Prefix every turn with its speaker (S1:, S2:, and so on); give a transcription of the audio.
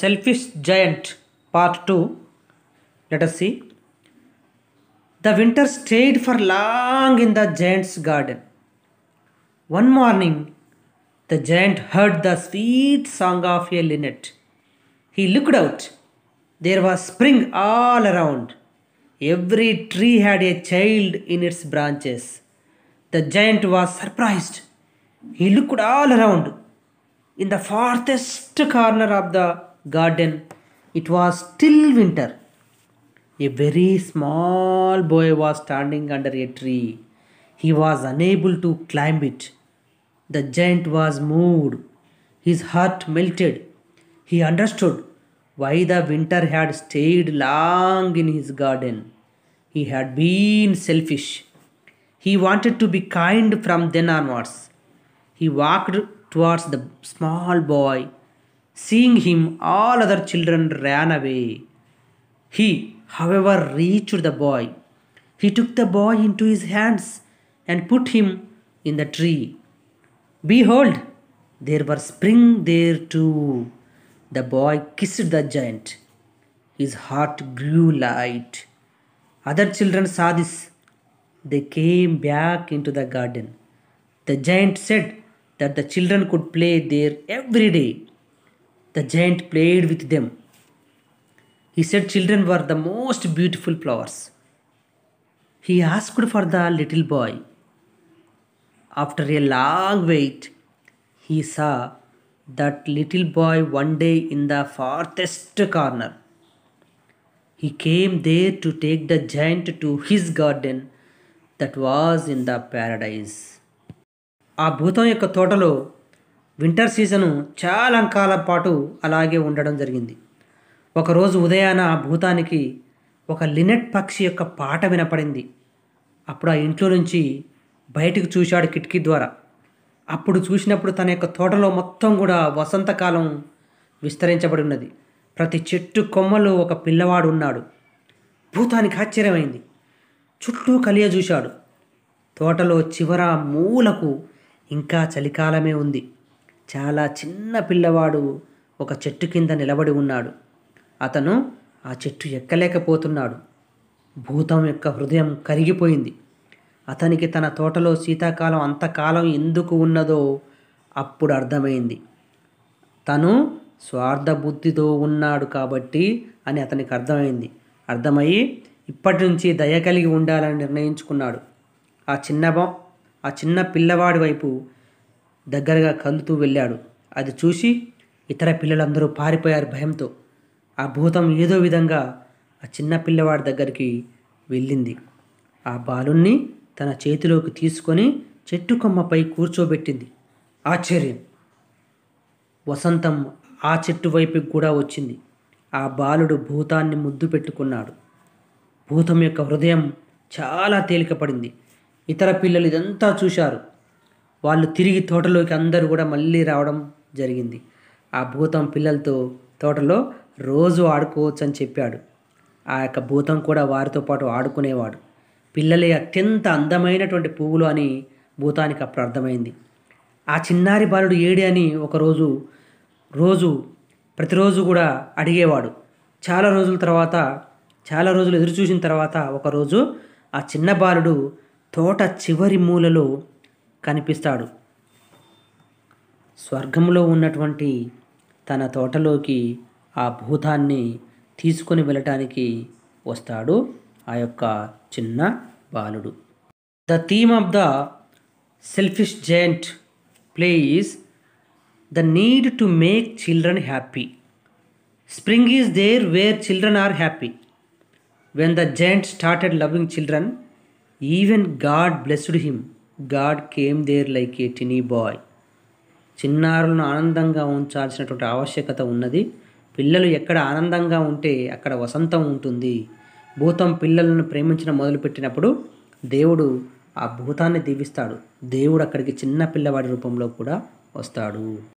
S1: Selfish Giant Part 2. Let us see. The winter stayed for long in the giant's garden. One morning, the giant heard the sweet song of a linnet. He looked out. There was spring all around. Every tree had a child in its branches. The giant was surprised. He looked all around. In the farthest corner of the garden. It was still winter. A very small boy was standing under a tree. He was unable to climb it. The giant was moved. His heart melted. He understood why the winter had stayed long in his garden. He had been selfish. He wanted to be kind from then onwards. He walked towards the small boy Seeing him, all other children ran away. He, however, reached the boy. He took the boy into his hands and put him in the tree. Behold, there were springs there too. The boy kissed the giant. His heart grew light. Other children saw this. They came back into the garden. The giant said that the children could play there every day. The giant played with them. He said children were the most beautiful flowers. He asked for the little boy. After a long wait, he saw that little boy one day in the farthest corner. He came there to take the giant to his garden that was in the paradise. ఆ భూతం యొక్క తోటలో winter season చాలా కాలం పాటు అలాగే ఉండడం జరిగింది ఒకరోజు ఉదయాన ఆ భూతానికి ఒక లినెట్ పక్షి యొక్క పాట వినపడింది అప్పుడు ఆ ఇంట్లో నుంచి బయటకు చూశాడు కిటికీ ద్వారా అప్పుడు చూసినప్పుడు తన యొక్క తోటలో మొత్తం కూడా వసంతకాలం విస్తరించబడి ఉన్నది ప్రతి చెట్టు కొమ్మలో ఒక పిల్లవాడు ఉన్నాడు భూతానికి ఆశ్చర్యమైంది చుట్టూ కలియ చూశాడు తోటలో చివర మూలకు ఇంకా చలికాలమే ఉంది చాలా చిన్న పిల్లవాడు ఒక చెట్టు కింద నిలబడి ఉన్నాడు అతను ఆ చెట్టు ఎక్కలేకపోతున్నాడు భూతం యొక్క హృదయం కరిగిపోయింది అతనికి తన తోటలో శీతాకాలం అంతకాలం ఎందుకు ఉన్నదో అప్పుడు అర్థమైంది తను స్వార్థబుద్ధితో ఉన్నాడు కాబట్టి అని అతనికి అర్థమైంది అర్థమయ్యి ఇప్పటి నుంచి దయ కలిగి ఉండాలని నిర్ణయించుకున్నాడు ఆ చిన్న ఆ చిన్న పిల్లవాడి వైపు దగ్గరగా కందుతూ వెళ్ళాడు అది చూసి ఇతర పిల్లలందరూ పారిపోయారు భయంతో ఆ భూతం ఏదో విధంగా ఆ చిన్న పిల్లవాడి దగ్గరికి వెళ్ళింది ఆ బాలుణ్ణి తన చేతిలోకి తీసుకొని చెట్టు కొమ్మపై కూర్చోబెట్టింది ఆశ్చర్యం వసంతం ఆ చెట్టు వైపుకి కూడా వచ్చింది ఆ బాలుడు భూతాన్ని ముద్దు పెట్టుకున్నాడు భూతం యొక్క హృదయం చాలా తేలికపడింది ఇతర పిల్లలు ఇదంతా చూశారు వాళ్ళు తిరిగి తోటలోకి అందరూ కూడా మళ్ళీ రావడం జరిగింది ఆ భూతం పిల్లలతో తోటలో రోజు ఆడుకోవచ్చు అని చెప్పాడు ఆ యొక్క భూతం కూడా వారితో పాటు ఆడుకునేవాడు పిల్లలే అత్యంత అందమైనటువంటి పువ్వులు అని భూతానికి అప్పుడు అర్థమైంది ఆ చిన్నారి బాలుడు ఏడి అని ఒకరోజు రోజు ప్రతిరోజు కూడా అడిగేవాడు చాలా రోజుల తర్వాత చాలా రోజులు ఎదురు చూసిన తర్వాత ఒకరోజు ఆ చిన్న బాలుడు తోట చివరి మూలలో కనిపిస్తాడు స్వర్గంలో ఉన్నటువంటి తన తోటలోకి ఆ భూతాన్ని తీసుకొని వెళ్ళటానికి వస్తాడు ఆ యొక్క చిన్న బాలుడు the theme of the selfish giant play is the need to make children happy spring is there where children are happy when the giant started loving children even God blessed him God came there like a tiny boy చిన్నారులను ఆనందంగా ఉంచాల్సినటువంటి ఆవశ్యకత ఉన్నది పిల్లలు ఎక్కడ ఆనందంగా ఉంటే అక్కడ వసంతం ఉంటుంది భూతం పిల్లలను ప్రేమించడం మొదలుపెట్టినప్పుడు దేవుడు ఆ భూతాన్ని దీవిస్తాడు దేవుడు అక్కడికి చిన్న పిల్లవాడి రూపంలో కూడా వస్తాడు